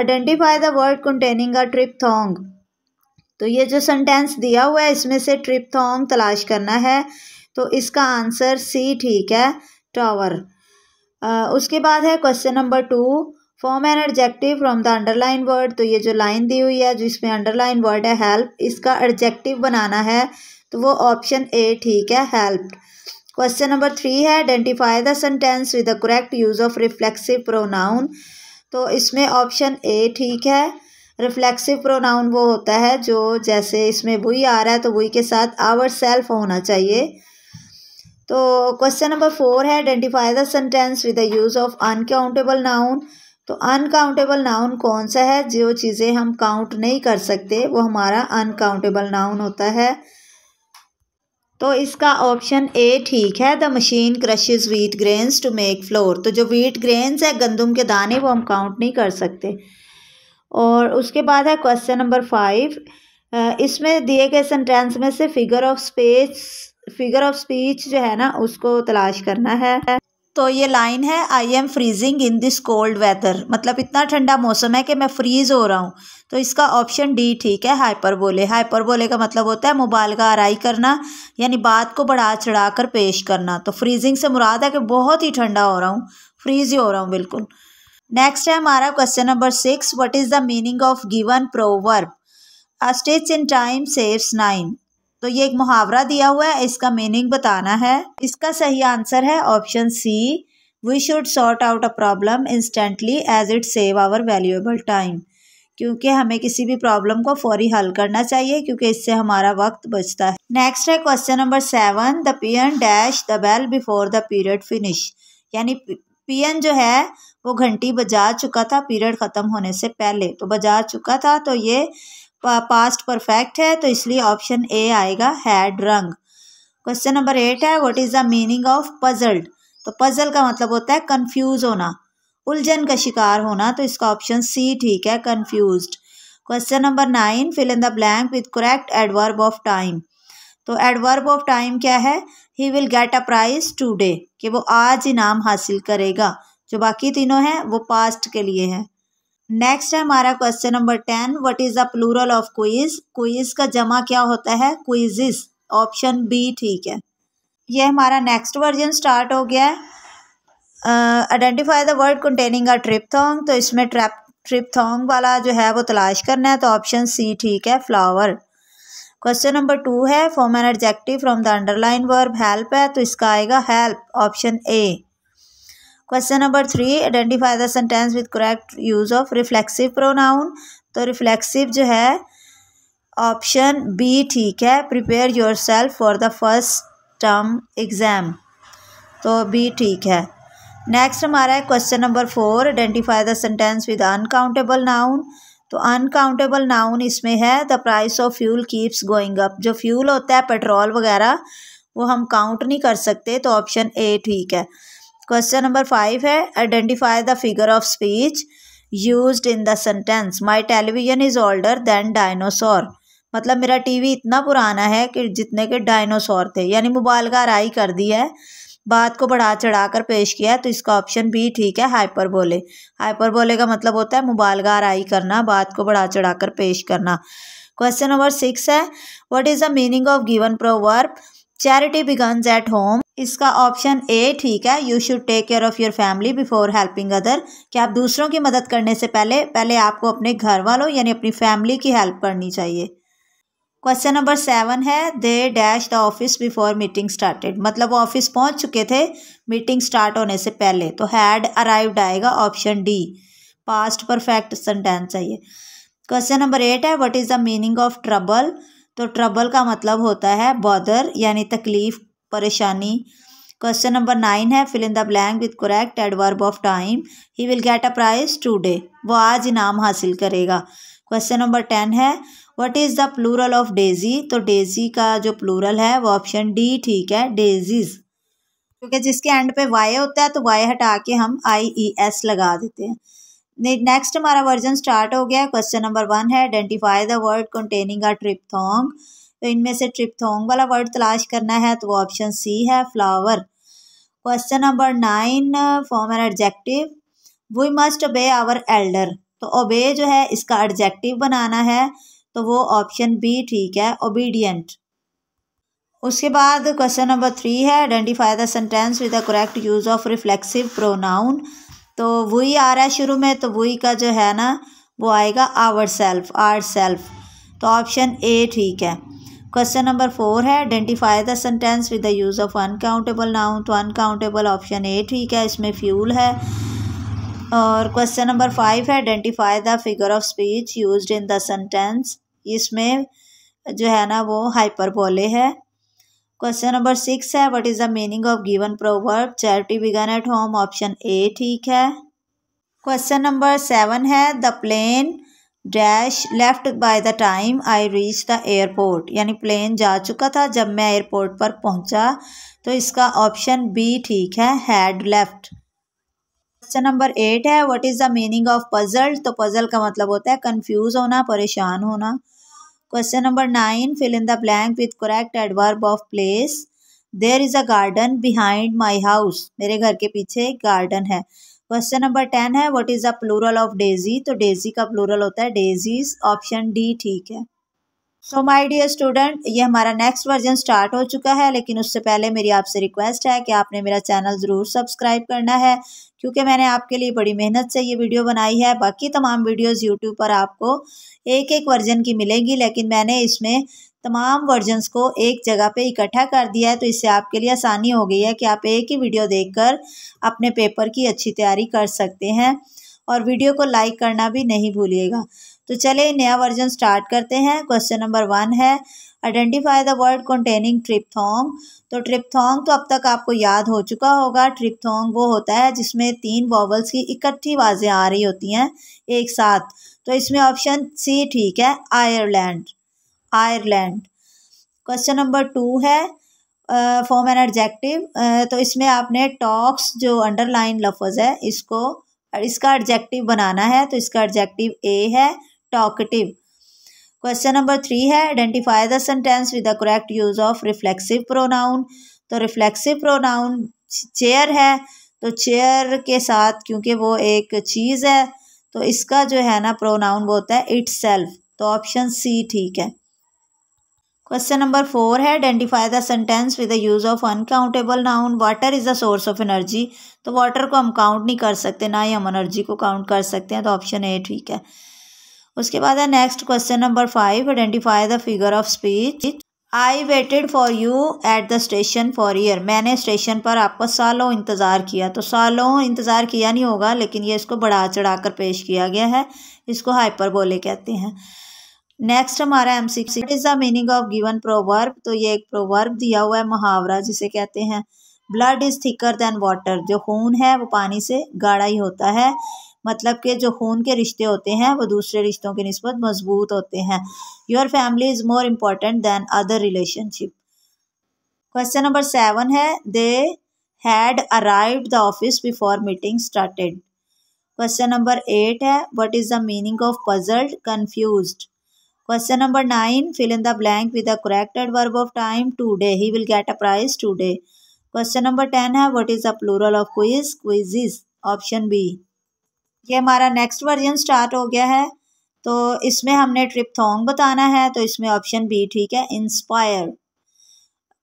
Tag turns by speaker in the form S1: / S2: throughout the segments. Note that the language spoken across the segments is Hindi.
S1: Identify the word containing a triphthong तो ये जो सेंटेंस दिया हुआ है इसमें से ट्रिप थोंग तलाश करना है तो इसका आंसर सी ठीक है टावर उसके बाद है question number two form an adjective from the underline word तो ये जो लाइन दी हुई है जिसमें अंडरलाइन वर्ड है हेल्प इसका एडजेक्टिव बनाना है तो वो ऑप्शन ए ठीक है हेल्प क्वेश्चन नंबर थ्री है identify the sentence with the correct use of reflexive pronoun तो इसमें ऑप्शन ए ठीक है रिफ्लेक्सिव प्रोनाउन वो होता है जो जैसे इसमें वही आ रहा है तो वही के साथ आवर सेल्फ होना चाहिए तो क्वेश्चन नंबर फोर है identify the sentence with the use of uncountable noun तो अनकाउंटेबल नाउन कौन सा है जो चीज़ें हम काउंट नहीं कर सकते वो हमारा अनकाउंटेबल नाउन होता है तो इसका ऑप्शन ए ठीक है the machine crushes wheat grains to make flour तो जो व्हीट ग्रेन्स है गंदम के दाने वो हम काउंट नहीं कर सकते और उसके बाद है क्वेश्चन नंबर फाइव इसमें दिए गए सेंटेंस में से figure of space figure of speech जो है ना उसको तलाश करना है तो ये लाइन है I am freezing in this cold weather मतलब इतना ठंडा मौसम है कि मैं फ्रीज़ हो रहा हूँ तो इसका ऑप्शन डी ठीक है हाइपरबोले हाइपरबोले का मतलब होता है मुबालगा आरई करना यानी बात को बढ़ा चढ़ा कर पेश करना तो फ्रीजिंग से मुराद है कि बहुत ही ठंडा हो रहा हूँ फ्रीज ही हो रहा हूँ बिल्कुल नेक्स्ट है हमारा question number six what is the meaning of given proverb a in time saves nine तो ये एक मुहावरा दिया हुआ है इसका मीनिंग बताना है इसका सही आंसर है option C we should sort out a problem instantly as it save our valuable time क्योंकि हमें किसी भी प्रॉब्लम को फौरी हल करना चाहिए क्योंकि इससे हमारा वक्त बचता है नेक्स्ट है question number seven the peon dash the bell before the period finish यानी पीएन जो है वो घंटी बजा चुका था पीरियड ख़त्म होने से पहले तो बजा चुका था तो ये पास्ट परफेक्ट है तो इसलिए ऑप्शन ए आएगा had rung question number eight है what is the meaning of puzzled तो पजल का मतलब होता है कंफ्यूज होना उलझन का शिकार होना तो इसका ऑप्शन सी ठीक है confuse question number nine fill in the blank with correct adverb of time तो एडवर्ब ऑफ टाइम क्या है he will get a prize today कि वो आज इनाम हासिल करेगा जो बाकी तीनों हैं वो पास्ट के लिए हैं नेक्स्ट है हमारा question number ten what is the plural of quiz quiz का जमा क्या होता है क्विजिस ऑप्शन बी ठीक है ये हमारा नेक्स्ट वर्जन स्टार्ट हो गया है identify the word containing a triphthong तो इसमें ट्रैप ट्रिप थोंग वाला जो है वो तलाश करना है तो ऑप्शन सी ठीक है फ्लावर क्वेश्चन नंबर टू है form an adjective from the underline verb help है तो इसका आएगा help option A question number three identify the sentence with correct use of reflexive pronoun तो रिफ्लेक्सिव जो है ऑप्शन बी ठीक है prepare yourself for the first term exam तो बी ठीक है नेक्स्ट हमारा है question number four identify the sentence with uncountable noun तो अनकाउंटेबल नाउन इसमें है the price of fuel keeps going up जो फ्यूल होता है पेट्रोल वगैरह वो हम काउंट नहीं कर सकते तो ऑप्शन ए ठीक है क्वेश्चन नंबर फाइव है identify the figure of speech use in the sentence my television is older than dinosaur मतलब मेरा टीवी इतना पुराना है कि जितने के डायनोसॉर थे यानी मुबालका राई कर दी है बात को बढ़ा चढ़ा कर पेश किया है तो इसका ऑप्शन बी ठीक है हाइपरबोले हाइपरबोले का मतलब होता है मुबालगा आई करना बात को बढ़ा चढ़ा कर पेश करना क्वेश्चन नंबर सिक्स है what is the meaning of given proverb charity begins at home इसका ऑप्शन ए ठीक है you should take care of your family before helping other कि आप दूसरों की मदद करने से पहले पहले आपको अपने घर वालों यानी अपनी फैमिली की हेल्प करनी चाहिए क्वेश्चन नंबर सेवन है they dash the office before meeting started मतलब ऑफिस पहुंच चुके थे मीटिंग स्टार्ट होने से पहले तो हैड अराइव्ड आएगा option D past perfect sentence है ये क्वेश्चन नंबर एट है what is the meaning of trouble तो ट्रबल का मतलब होता है बॉदर यानी तकलीफ परेशानी क्वेश्चन नंबर नाइन है fill in the blank with correct adverb of time he will get a prize today वो आज इनाम हासिल करेगा क्वेश्चन नंबर टेन है what is the plural of daisy तो डेज़ी का जो प्लूरल है वो ऑप्शन डी ठीक है डेजीज़ क्योंकि जिसके एंड पे वाई होता है तो वाई हटा के हम आई ई एस लगा देते हैं नेक्स्ट हमारा वर्जन स्टार्ट हो गया क्वेश्चन नंबर वन है identify the word containing a triphthong तो इनमें से ट्रिपथोंग वाला वर्ड तलाश करना है तो वो ऑप्शन सी है flower question number nine form an adjective we must obey our elder तो ओबे जो है इसका एडजेक्टिव बनाना है तो वो ऑप्शन बी ठीक है ओबीडियंट उसके बाद क्वेश्चन नंबर थ्री है identify the sentence with the correct use of reflexive pronoun तो वही आ रहा है शुरू में तो वही का जो है ना वो आएगा आवर सेल्फ आर सेल्फ तो ऑप्शन ए ठीक है क्वेश्चन नंबर फोर है identify the sentence with the use of uncountable noun तो अनकाउंटेबल ऑप्शन ए ठीक है इसमें फ्यूल है और क्वेश्चन नंबर फाइव है identify the figure of speech used in the sentence इसमें जो है ना वो हाइपर बोले है क्वेश्चन नंबर सिक्स है what is the meaning of given proverb charity begin eight home option A ठीक है क्वेश्चन नंबर सेवन है the plane dash left by the time I reach the airport यानी प्लेन जा चुका था जब मैं एयरपोर्ट पर पहुंचा तो इसका ऑप्शन बी ठीक है had left question number eight है what is the meaning of puzzle तो पजल का मतलब होता है कंफ्यूज होना परेशान होना question number nine fill in the blank with correct adverb of place there is a garden behind my house मेरे घर के पीछे एक गार्डन है क्वेश्चन नंबर टेन है what is a plural of daisy तो डेजी का प्लूरल होता है डेजीज ऑप्शन डी ठीक है सो माय डियर स्टूडेंट ये हमारा नेक्स्ट वर्जन स्टार्ट हो चुका है लेकिन उससे पहले मेरी आपसे रिक्वेस्ट है कि आपने मेरा चैनल ज़रूर सब्सक्राइब करना है क्योंकि मैंने आपके लिए बड़ी मेहनत से ये वीडियो बनाई है बाकी तमाम वीडियोस यूट्यूब पर आपको एक एक वर्जन की मिलेंगी लेकिन मैंने इसमें तमाम वर्जन्स को एक जगह पे इकट्ठा कर दिया है तो इससे आपके लिए आसानी हो गई है कि आप एक ही वीडियो देखकर अपने पेपर की अच्छी तैयारी कर सकते हैं और वीडियो को लाइक करना भी नहीं भूलिएगा तो चले नया वर्जन स्टार्ट करते हैं क्वेश्चन नंबर वन है identify the word containing triphthong तो ट्रिपथोंग तो अब तक आपको याद हो चुका होगा ट्रिपथोंग वो होता है जिसमें तीन वॉवल्स की इकट्ठी वाजें आ रही होती हैं एक साथ तो इसमें ऑप्शन सी ठीक है Ireland Ireland question number two है फॉर्म एन एडजेक्टिव तो इसमें आपने टॉक्स जो अंडरलाइन लफज है इसको और इसका एडजेक्टिव बनाना है तो इसका एडजेक्टिव ए है टॉकटिव क्वेश्चन नंबर थ्री है identify the sentence with the correct use of reflexive pronoun तो रिफ्लेक्सिव प्रोनाउन चेयर है तो चेयर के साथ क्योंकि वो एक चीज़ है तो इसका जो है ना प्रोनाउन वो होता है इट्स सेल्फ तो ऑप्शन सी ठीक है क्वेश्चन नंबर फोर है identify the sentence with the use of uncountable noun water is the source of energy तो वाटर को हम काउंट नहीं कर सकते ना ही हम एनर्जी को काउंट कर सकते हैं तो ऑप्शन ए ठीक है उसके बाद है next question number five identify the figure of speech I waited for you at the station for year मैंने स्टेशन पर आपको सालों इंतज़ार किया तो सालों इंतज़ार किया नहीं होगा लेकिन ये इसको बढ़ा चढ़ा कर पेश किया गया है इसको हाइपरबोले कहते हैं नेक्स्ट हमारा M six is the meaning of given proverb तो ये एक प्रोवर्ब दिया हुआ है मुहावरा जिसे कहते हैं blood is thicker than water जो खून है वो पानी से गाढ़ा ही होता है मतलब कि जो खून के रिश्ते होते हैं वो दूसरे रिश्तों के नस्बत मजबूत होते हैं your family is more important than other relationship question number seven है they had arrive the office before meeting started question number eight है what is the meaning of puzzled confuse Question number 9. Fill in the blank with the correct adverb of time. Today. He will get a prize today. Question number 10 है What is the plural of quiz? Quizzes. Option B. ये हमारा next version start हो गया है तो इसमें हमने ट्रिप थोंग बताना है तो इसमें ऑप्शन बी ठीक है इंस्पायर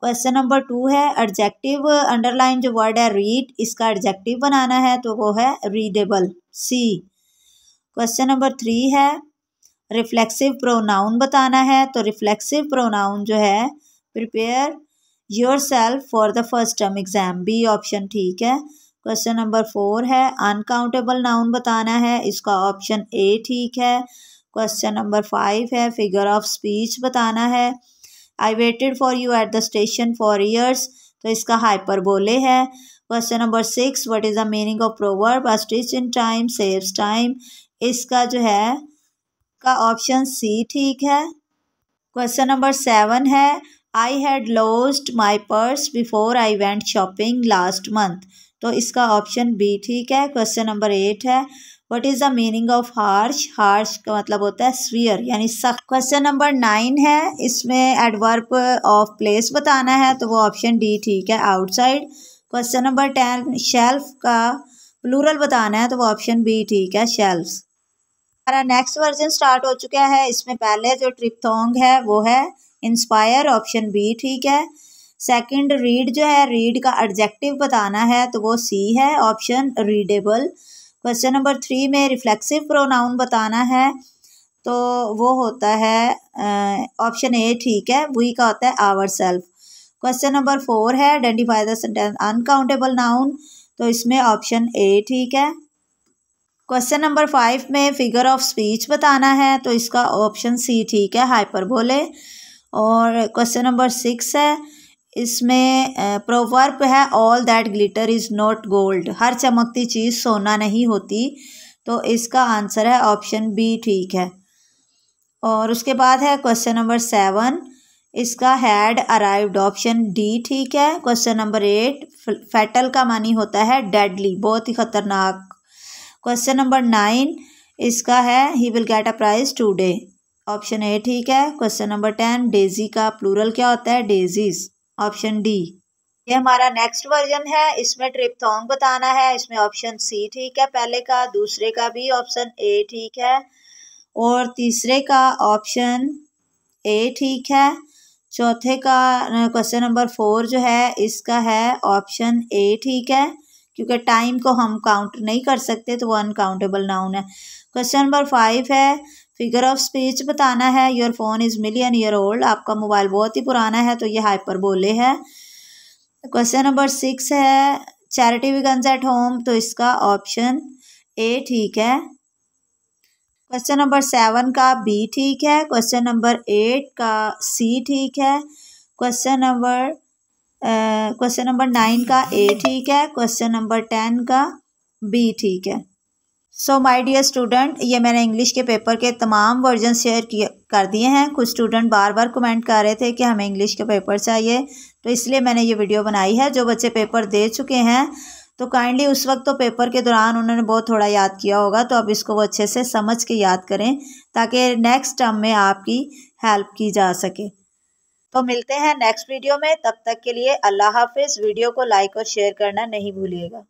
S1: क्वेश्चन नंबर टू है एडजेक्टिव अंडरलाइन जो वर्ड है रीड इसका एडजेक्टिव बनाना है तो वो है readable C question number three है रिफ्लेक्सिव प्रोनाउन बताना है तो रिफ्लेक्सिव प्रोनाउन जो है prepare yourself for the first term exam B option ठीक है क्वेश्चन नंबर फोर है अनकाउंटेबल नाउन बताना है इसका ऑप्शन ए ठीक है क्वेश्चन नंबर फाइव है फिगर ऑफ स्पीच बताना है I waited for you at the station for years तो इसका हाइपर बोले है question number six what is the meaning of proverb a stitch in time saves time इसका जो है का ऑप्शन सी ठीक है क्वेश्चन नंबर सेवन है I had lost my purse before I went shopping last month तो इसका ऑप्शन बी ठीक है क्वेश्चन नंबर एट है what is the meaning of harsh harsh का मतलब होता है स्वीयर यानी सख्त क्वेश्चन नंबर नाइन है इसमें एडवर्क ऑफ प्लेस बताना है तो वो ऑप्शन डी ठीक है outside question number ten shelf का प्लूरल बताना है तो वो ऑप्शन बी ठीक है शेल्फ हमारा नेक्स्ट वर्जन स्टार्ट हो चुका है इसमें पहले जो ट्रिपथोंग है वो है इंस्पायर ऑप्शन बी ठीक है सेकंड रीड जो है रीड का एडजेक्टिव बताना है तो वो सी है option readable question number three में रिफ्लेक्सिव प्रोनाउन बताना है तो वो होता है ऑप्शन ए ठीक है वी का होता है ourselves question number four है identify the sentence uncountable noun तो इसमें ऑप्शन ए ठीक है क्वेश्चन नंबर फाइव में फिगर ऑफ स्पीच बताना है तो इसका ऑप्शन सी ठीक है हाइपर बोले और क्वेश्चन नंबर सिक्स है इसमें प्रोवर्प है all that glitter is not gold हर चमकती चीज़ सोना नहीं होती तो इसका आंसर है ऑप्शन बी ठीक है और उसके बाद है क्वेश्चन नंबर सेवन इसका हैड अराइव्ड ऑप्शन डी ठीक है क्वेश्चन नंबर एट फैटल का मानी होता है डेडली बहुत ही खतरनाक क्वेश्चन नंबर नाइन इसका है he will get a prize today option A ठीक है क्वेश्चन नंबर टेन डेजी का प्लूरल क्या होता है डेजीज ऑप्शन डी ये हमारा नेक्स्ट वर्जन है इसमें ट्रिपथोंग बताना है इसमें ऑप्शन सी ठीक है पहले का दूसरे का भी ऑप्शन ए ठीक है और तीसरे का ऑप्शन ए ठीक है चौथे का क्वेश्चन नंबर फोर जो है इसका है ऑप्शन ए ठीक है क्योंकि टाइम को हम काउंट नहीं कर सकते तो वो अनकाउंटेबल नाउन है क्वेश्चन नंबर फाइव है फिगर ऑफ स्पीच बताना है your phone is million year old आपका मोबाइल बहुत ही पुराना है तो ये हाइपर बोले है क्वेश्चन नंबर सिक्स है चैरिटी विगन्स एट होम तो इसका ऑप्शन ए ठीक है क्वेश्चन नंबर सेवन का बी ठीक है क्वेश्चन नंबर एट का सी ठीक है question number question number nine का ए ठीक है क्वेश्चन नंबर टेन का बी ठीक है सो माय डियर स्टूडेंट ये मैंने इंग्लिश के पेपर के तमाम वर्जन शेयर किए कर दिए हैं कुछ स्टूडेंट बार बार कमेंट कर रहे थे कि हमें इंग्लिश के पेपर चाहिए तो इसलिए मैंने ये वीडियो बनाई है जो बच्चे पेपर दे चुके हैं तो काइंडली उस वक्त तो पेपर के दौरान उन्होंने बहुत थोड़ा याद किया होगा तो अब इसको वो अच्छे से समझ के याद करें ताकि नेक्स्ट टर्म में आपकी हेल्प की जा सके तो मिलते हैं नेक्स्ट वीडियो में तब तक के लिए अल्लाह हाफिज़ वीडियो को लाइक और शेयर करना नहीं भूलिएगा